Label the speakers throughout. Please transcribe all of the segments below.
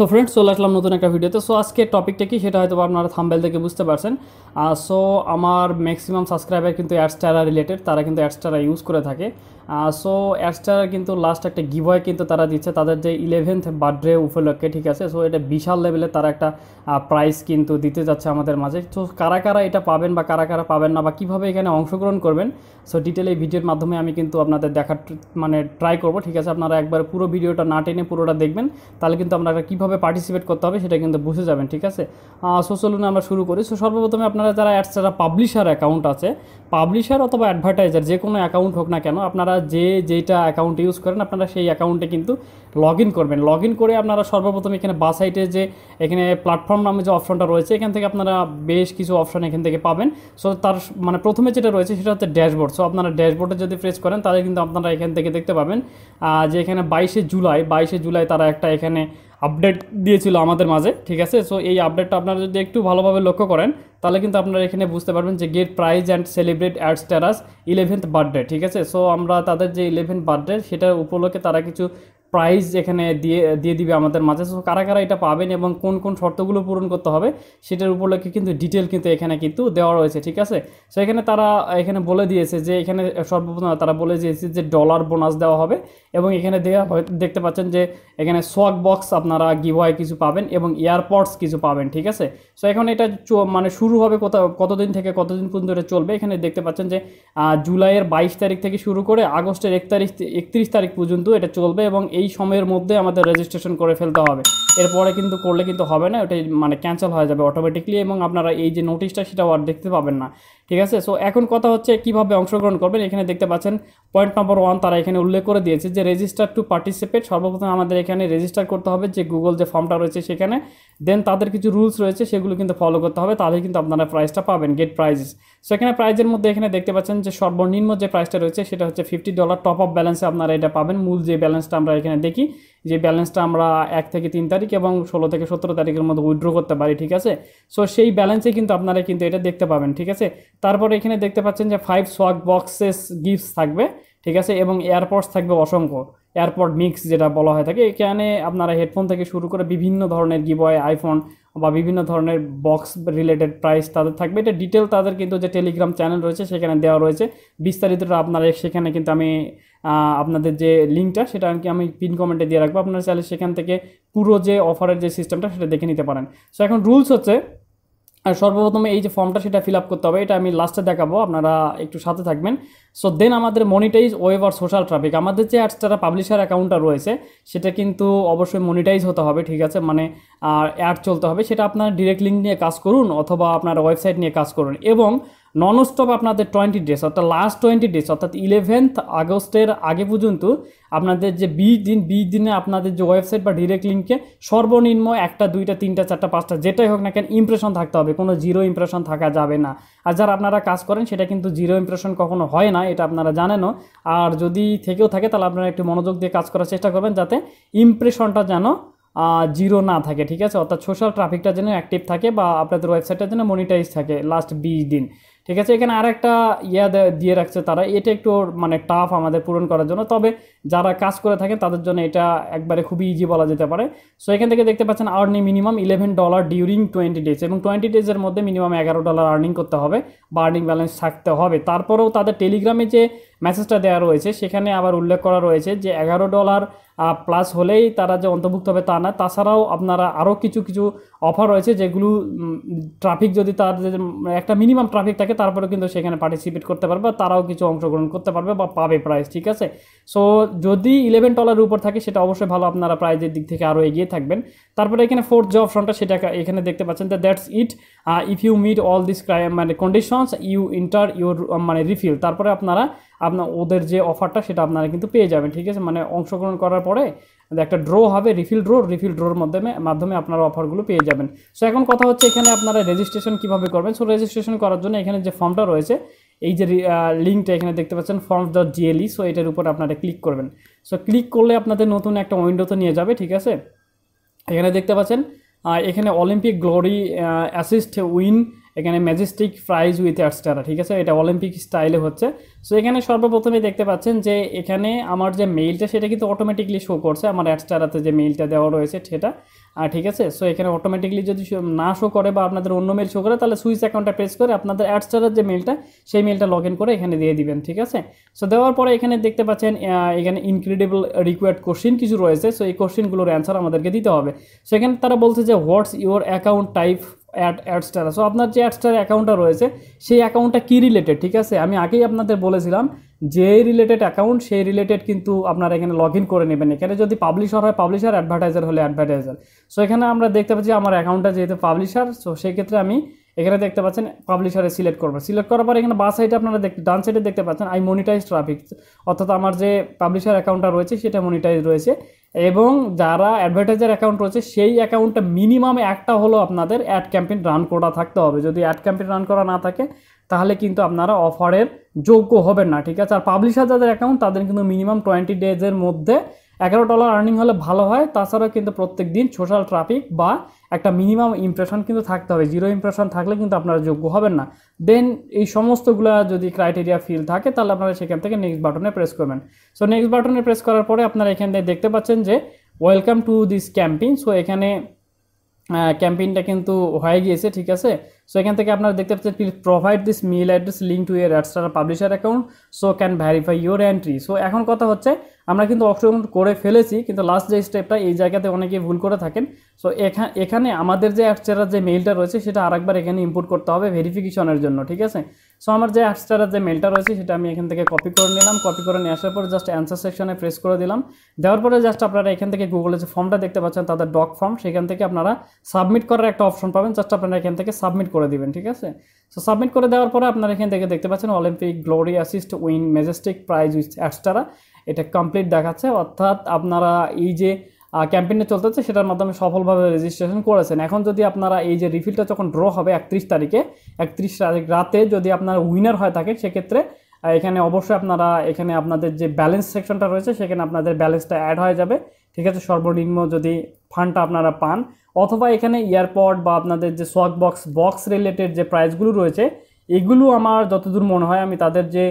Speaker 1: so friends চলে আসলাম নতুন একটা ভিডিওতে সো আজকে টপিকটা কি সেটা হয়তো আপনারা থাম্বেল থেকে বুঝতে পারছেন সো আমার ম্যাক্সিমাম সাবস্ক্রাইবার কিন্তু অ্যাডস্টারা রিলেটেড তারা কিন্তু অ্যাডস্টারা ইউজ করে থাকে সো অ্যাডস্টারা কিন্তু লাস্ট একটা গিভয় কিন্তু তারা দিচ্ছে তাদের যে ইলেভেন্থ বার্থডে উপলক্ষে ঠিক আছে সো এটা বিশাল লেভেলে তারা একটা প্রাইস কিন্তু দিতে যাচ্ছে আমাদের মাঝে সো কারা কারা এটা পাবেন বা কারা কারা পাবেন না বা কীভাবে এখানে অংশগ্রহণ করবেন সো ডিটেল এই ভিডিওর মাধ্যমে আমি কিন্তু আপনাদের দেখার মানে ট্রাই করব ঠিক আছে আপনারা একবার পুরো ভিডিওটা না টেনে পুরোটা দেখবেন তাহলে কিন্তু আপনারা কীভাবে কীভাবে পার্টিসিপেট করতে হবে সেটা কিন্তু বুঝে যাবেন ঠিক আছে সো চলুন আমরা শুরু করি সো সর্বপ্রথমে আপনারা যারা অ্যাডস যারা পাবলিশার অ্যাকাউন্ট আছে পাবলিশার অথবা অ্যাডভার্টাইজার যে কোনো অ্যাকাউন্ট হোক না কেন আপনারা যে যেটা অ্যাকাউন্ট ইউজ করেন আপনারা সেই অ্যাকাউন্টে কিন্তু লগ করবেন লগ করে আপনারা সর্বপ্রথম এখানে বা সাইটে যে এখানে প্ল্যাটফর্ম নামে যে অপশনটা রয়েছে এখান থেকে আপনারা বেশ কিছু অপশন এখান থেকে পাবেন সো তার মানে প্রথমে যেটা রয়েছে সেটা হচ্ছে ড্যাশবোর্ড সো আপনারা ড্যাশবোর্ডে যদি প্রেস করেন তাহলে কিন্তু আপনারা এখান থেকে দেখতে পাবেন যে এখানে বাইশে জুলাই বাইশে জুলাই তারা একটা এখানে আপডেট দিয়েছিল আমাদের মাঝে ঠিক আছে সো এই আপডেটটা আপনারা যদি একটু ভালোভাবে লক্ষ্য করেন তাহলে কিন্তু আপনারা এখানে বুঝতে পারবেন যে get prize and celebrate ad status eleventh birthday ঠিক আছে সো আমরা তাদের যে ইলেভেন্থ বার্থডে সেটার উপলক্ষে তারা কিছু প্রাইস এখানে দিয়ে দিয়ে দিবে আমাদের মাঝে সো কারা কারা এটা পাবেন এবং কোন কোন শর্তগুলো পূরণ করতে হবে সেটার উপলক্ষে কিন্তু ডিটেল কিন্তু এখানে কিন্তু দেওয়া রয়েছে ঠিক আছে সো এখানে তারা এখানে বলে দিয়েছে যে এখানে সর্বপ্রথম তারা বলে দিয়েছে যে ডলার বোনাস দেওয়া হবে এবং এখানে দেওয়া দেখতে পাচ্ছেন যে এখানে সক বক্স আপনারা গিভওয়ে কিছু পাবেন এবং এয়ারপডস কিছু পাবেন ঠিক আছে সো এখন এটা মানে শুরু হবে কত কতদিন থেকে কতদিন পর্যন্ত এটা চলবে এখানে দেখতে পাচ্ছেন যে জুলাইয়ের বাইশ তারিখ থেকে শুরু করে আগস্টের এক তারিখ একত্রিশ তারিখ পর্যন্ত এটা চলবে এবং এই সময়ের মধ্যে আমাদের রেজিস্ট্রেশন করে ফেলতে হবে এরপরে কিন্তু করলে কিন্তু হবে না ওটাই মানে ক্যান্সেল হয়ে যাবে অটোমেটিকলি এবং আপনারা এই যে নোটিশটা সেটাও আর দেখতে পাবেন না ঠিক আছে সো এখন কথা হচ্ছে কিভাবে অংশগ্রহণ করবেন এখানে দেখতে পাচ্ছেন পয়েন্ট নম্বর ওয়ান তারা এখানে উল্লেখ করে দিয়েছে যে রেজিস্টার টু পার্টিসিপেট সর্বপ্রথম আমাদের এখানে রেজিস্টার করতে হবে যে গুগল যে ফর্মটা রয়েছে সেখানে দেন তাদের কিছু রুলস রয়েছে সেগুলো কিন্তু ফলো করতে হবে তাহলে কিন্তু আপনারা প্রাইসটা পাবেন গেট প্রাইজেস সো এখানে প্রাইজের মধ্যে এখানে দেখতে পাচ্ছেন যে সর্বনিম্ন যে প্রাইসটা রয়েছে সেটা হচ্ছে ফিফটি ডলার টপ আপ ব্যালেন্সে আপনারা এটা পাবেন মূল যে ব্যালেন্সটা আমরা এখানে দেখি যে ব্যালেন্সটা আমরা এক থেকে তিন তারিখ এবং ষোলো থেকে সতেরো তারিখের মধ্যে উইড্রো করতে পারি ঠিক আছে সো সেই ব্যালেন্সে কিন্তু আপনারা কিন্তু এটা দেখতে পাবেন ঠিক আছে তারপর এখানে দেখতে পাচ্ছেন যে ফাইভ সোয়াক বক্সেস গিফটস থাকবে ঠিক আছে এবং এয়ারপডস থাকবে অসংখ্য এয়ারপড মিক্স যেটা বলা হয় থাকে এখানে আপনারা হেডফোন থেকে শুরু করে বিভিন্ন ধরনের গিবয় আইফোন বা বিভিন্ন ধরনের বক্স রিলেটেড প্রাইস তাদের থাকবে এটা ডিটেল তাদের কিন্তু যে টেলিগ্রাম চ্যানেল রয়েছে সেখানে দেওয়া রয়েছে বিস্তারিতটা আপনারা সেখানে কিন্তু আমি আপনাদের যে লিঙ্কটা সেটা আর কি আমি পিন কমেন্টে দিয়ে রাখবো আপনারা চাইলে সেখান থেকে পুরো যে অফারের যে সিস্টেমটা সেটা দেখে নিতে পারেন সো এখন রুলস হচ্ছে আর সর্বপ্রথমে এই যে ফর্মটা সেটা ফিল আপ করতে হবে এটা আমি লাস্টে দেখাবো আপনারা একটু সাথে থাকবেন সো দেন আমাদের মনিটাইজ ওয়েব আর সোশ্যাল ট্রাফিক আমাদের যে অ্যাডসটা পাবলিশার অ্যাকাউন্টটা রয়েছে সেটা কিন্তু অবশ্যই মনিটাইজ হতে হবে ঠিক আছে মানে আর অ্যাড চলতে হবে সেটা আপনারা ডিরেক্ট লিঙ্ক নিয়ে কাজ করুন অথবা আপনার ওয়েবসাইট নিয়ে কাজ করুন এবং নন স্টপ আপনাদের টোয়েন্টি ডেজ অর্থাৎ লাস্ট টোয়েন্টি ডেজ অর্থাৎ ইলেভেন্থ আগস্টের আগে পর্যন্ত আপনাদের যে বিশ দিন বিশ দিনে আপনাদের যে ওয়েবসাইট বা ডিরেক্ট লিঙ্কে সর্বনিম্ন একটা দুইটা তিনটা চারটা পাঁচটা যেটাই হোক না কেন ইমপ্রেশন থাকতে হবে কোনো জিরো ইমপ্রেশন থাকা যাবে না আর যারা আপনারা কাজ করেন সেটা কিন্তু জিরো ইমপ্রেশন কখনো হয় না এটা আপনারা জানেনও আর যদি থেকেও থাকে তাহলে আপনারা একটু মনোযোগ দিয়ে কাজ করার চেষ্টা করবেন যাতে ইমপ্রেশনটা যেন জিরো না থাকে ঠিক আছে অর্থাৎ সোশ্যাল ট্রাফিকটা যেন অ্যাক্টিভ থাকে বা আপনাদের ওয়েবসাইটটা যেন মনিটাইজ থাকে লাস্ট বিশ দিন ঠিক আছে এখানে আর একটা ইয়া দিয়ে রাখছে তারা এটা একটু মানে টাফ আমাদের পূরণ করার জন্য তবে যারা কাজ করে থাকেন তাদের জন্য এটা একবারে খুবই ইজি বলা যেতে পারে সো এখান থেকে দেখতে পাচ্ছেন earning minimum eleven dollar during twenty days এবং টোয়েন্টি ডেজের মধ্যে মিনিমাম এগারো ডলার আর্নিং করতে হবে বা আর্নিং ব্যালেন্স থাকতে হবে তারপরেও তাদের টেলিগ্রামে যে মেসেজটা দেওয়া রয়েছে সেখানে আবার উল্লেখ করা রয়েছে যে এগারো ডলার প্লাস হলেই তারা যে অন্তর্ভুক্ত হবে তা না তাছাড়াও আপনারা আরও কিছু কিছু অফার রয়েছে যেগুলো ট্রাফিক যদি তার একটা মিনিমাম ট্রাফিক থাকে তারপরে কিন্তু সেখানে পার্টিসিপেট করতে পারবে তারাও কিছু অংশগ্রহণ করতে পারবে বা পাবে প্রাইস ঠিক আছে সো যদি ইলেভেন ডলারের উপর থাকে সেটা অবশ্যই ভালো আপনারা প্রাইজের দিক থেকে আরও এগিয়ে থাকবেন তারপরে এখানে ফোর্থ যে অপশনটা সেটা এখানে দেখতে পাচ্ছেন that's it if you meet all this মানে কন্ডিশনস ইউ ইন্টার ইউর মানে রিফিল তারপরে আপনারা আপনার ওদের যে অফারটা সেটা আপনারা কিন্তু পেয়ে যাবেন ঠিক আছে মানে অংশগ্রহণ করার পরে একটা ড্র হবে রিফিল ড্রো রিফিল ড্রোর মাধ্যমে মাধ্যমে আপনারা অফারগুলো পেয়ে যাবেন সো এখন কথা হচ্ছে এখানে আপনারা রেজিস্ট্রেশন কীভাবে করবেন সো রেজিস্ট্রেশন করার জন্য এখানে যে ফর্মটা রয়েছে এই যে লিঙ্কটা এখানে দেখতে পাচ্ছেন ফর্মস ডট জিএলই সো এটার উপর আপনারা ক্লিক করবেন সো ক্লিক করলে আপনাদের নতুন একটা তো নিয়ে যাবে ঠিক আছে এখানে দেখতে পাচ্ছেন এখানে অলিম্পিক গ্লোরি অ্যাসিস্ট উইন এখানে ম্যাজেস্টিক প্রাইজ উইথ স্টারা ঠিক আছে এটা অলিম্পিক স্টাইলে হচ্ছে সো এখানে সর্বপ্রথমে দেখতে পাচ্ছেন যে এখানে আমার যে মেইলটা সেটা কিন্তু অটোমেটিকলি শো করছে আমার অ্যাটস্টারাতে যে মেইলটা দেওয়া রয়েছে সেটা আর ঠিক আছে সো এখানে অটোমেটিকলি যদি না শো করে বা আপনাদের অন্য মেল শো করে তাহলে সুইচ অ্যাকাউন্টটা প্রেস করে আপনাদের অ্যাডস্টারের যে মেলটা সেই মেলটা লগ ইন করে এখানে দিয়ে দিবেন ঠিক আছে সো দেওয়ার পরে এখানে দেখতে পাচ্ছেন এখানে ইনক্রেডিবল রিকোয়ার্ড কোশ্চিন কিছু রয়েছে সো এই কোশ্চিনগুলোর অ্যান্সার আমাদেরকে দিতে হবে সেখানে তারা বলছে যে what's your account type ad Adsterra so আপনার যে অ্যাডস্টার অ্যাকাউন্টটা রয়েছে সেই অ্যাকাউন্টটা কী রিলেটেড ঠিক আছে আমি আগেই আপনাদের বলেছিলাম যে রিলেটেড অ্যাকাউন্ট সেই রিলেটেড কিন্তু আপনারা এখানে লগ করে নেবেন এখানে যদি পাবলিশার হয় পাবলিশার অ্যাডভার্টাইজার হলে অ্যাডভার্টাইজার সো এখানে আমরা দেখতে পাচ্ছি আমার অ্যাকাউন্টটা যেহেতু পাবলিশার সো সেই ক্ষেত্রে আমি এখানে দেখতে পাচ্ছেন পাবলিশারে সিলেক্ট করবো সিলেক্ট করার পর এখানে বা সাইডে আপনারা দেখতে ডান সাইডে দেখতে পাচ্ছেন আই মনিটাইজ ট্রাফিক অর্থাৎ আমার যে পাবলিশার অ্যাকাউন্টটা রয়েছে সেটা মনিটাইজ রয়েছে এবং যারা অ্যাডভার্টাইজার অ্যাকাউন্ট রয়েছে সেই অ্যাকাউন্টটা মিনিমাম একটা হলো আপনাদের অ্যাড ক্যাম্পেন রান করা থাকতে হবে যদি অ্যাড ক্যাম্পেন রান করা না থাকে তাহলে কিন্তু আপনারা অফারের যোগ্য হবেন না ঠিক আছে আর পাবলিশার যাদের অ্যাকাউন্ট তাদের কিন্তু মিনিমাম টোয়েন্টি ডেজের মধ্যে এগারো ডলার আর্নিং হলে ভালো হয় তাছাড়া কিন্তু প্রত্যেক দিন সোশ্যাল ট্রাফিক বা একটা মিনিমাম ইমপ্রেশন কিন্তু থাকতে হবে জিরো ইমপ্রেশন থাকলে কিন্তু আপনারা যোগ্য হবেন না দেন এই সমস্তগুলো যদি ক্রাইটেরিয়া ফিল থাকে তাহলে আপনারা সেখান থেকে নেক্সট বাটনে প্রেস করবেন সো নেক্সট বাটনে প্রেস করার পরে আপনারা এখান থেকে দেখতে পাচ্ছেন যে welcome to this camping so এখানে ক্যাম্পিংটা কিন্তু হয়ে গিয়েছে ঠিক আছে সো এখান থেকে আপনারা দেখতে পাচ্ছেন please provide this mail address link to your Adsterra publisher account so can verify your entry so এখন কথা হচ্ছে আমরা কিন্তু অপশন করে ফেলেছি কিন্তু লাস্ট যে স্টেপটা এই জায়গাতে অনেকে ভুল করে থাকেন সো এখানে আমাদের যে অ্যাডস্টারার যে মেলটা রয়েছে সেটা আরেকবার এখানে ইম্পোর্ট করতে হবে ভেরিফিকেশনের জন্য ঠিক আছে সো আমার যে অ্যাডস্টারার যে মেলটা রয়েছে সেটা আমি এখান থেকে কপি করে নিলাম কপি করে নিয়ে আসার পর জাস্ট অ্যান্সার সেকশনে প্রেস করে দিলাম দেওয়ার পরে জাস্ট আপনারা এখান থেকে গুগলে যে ফর্মটা দেখতে পাচ্ছেন তাদের ডক ফর্ম সেখান থেকে আপনারা সাবমিট করার একটা অপশন পাবেন জাস্ট আপনারা এখান থেকে সাবমিট করে দিবেন ঠিক আছে সো সাবমিট করে দেওয়ার পরে আপনারা এখান থেকে দেখতে পাচ্ছেন Olympic glory assist win majestic prize with extra এটা কমপ্লিট দেখাচ্ছে অর্থাৎ আপনারা এই যে ক্যাম্পেইনটা চলতেছে সেটার মাধ্যমে সফলভাবে রেজিস্ট্রেশন করেছেন এখন যদি আপনারা এই যে রিফিলটা যখন ড্র হবে একত্রিশ তারিখে একত্রিশ তারিখ রাতে যদি আপনারা উইনার হয়ে থাকেন সেক্ষেত্রে এখানে অবশ্যই আপনারা এখানে আপনাদের যে ব্যালেন্স সেকশনটা রয়েছে সেখানে আপনাদের ব্যালেন্সটা অ্যাড হয়ে যাবে ঠিক আছে সর্বনিম্ন যদি ফান্ডটা আপনারা পান অথবা এখানে এয়ারপড বা আপনাদের যে সোয়াক বক্স বক্স রিলেটেড যে প্রাইসগুলো রয়েছে এগুলো আমার যতদূর মনে হয় আমি তাদের যে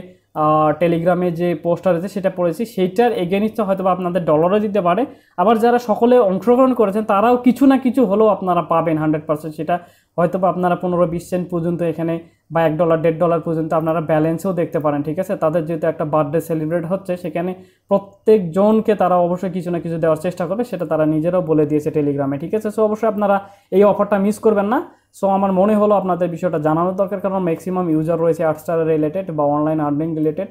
Speaker 1: টেলিগ্রামে যে পোস্ট আছে সেটা পড়েছি সেইটার এগেনিস্টে হয়তো আপনাদের ডলারও দিতে পারে আবার যারা সকলে অংশগ্রহণ করেছেন তারাও কিছু না কিছু হলেও আপনারা পাবেন হান্ড্রেড পার্সেন্ট সেটা হয়তো আপনারা পনেরো বিশ সেন্ট পর্যন্ত এখানে বা এক ডলার দেড় ডলার পর্যন্ত আপনারা ব্যালেন্সেও দেখতে পারেন ঠিক আছে তাদের যেহেতু একটা বার্থডে সেলিব্রেট হচ্ছে সেখানে প্রত্যেকজনকে তারা অবশ্যই কিছু না কিছু দেওয়ার চেষ্টা করবে সেটা তারা নিজেরাও বলে দিয়েছে টেলিগ্রামে ঠিক আছে সো অবশ্যই আপনারা এই অফারটা মিস করবেন না সো আমার মনে হলো আপনাদের বিষয়টা জানানো দরকার কারণ ম্যাক্সিমাম ইউজার রয়েছে আর্টস্টার রিলেটেড বা অনলাইন আর্নিং রিলেটেড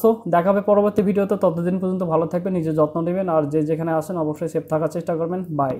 Speaker 1: সো দেখাবে পরবর্তী ভিডিওতে ততদিন পর্যন্ত ভালো থাকবেন নিজের যত্ন নেবেন আর যে যেখানে আসেন অবশ্যই সেফ থাকার চেষ্টা করবেন বাই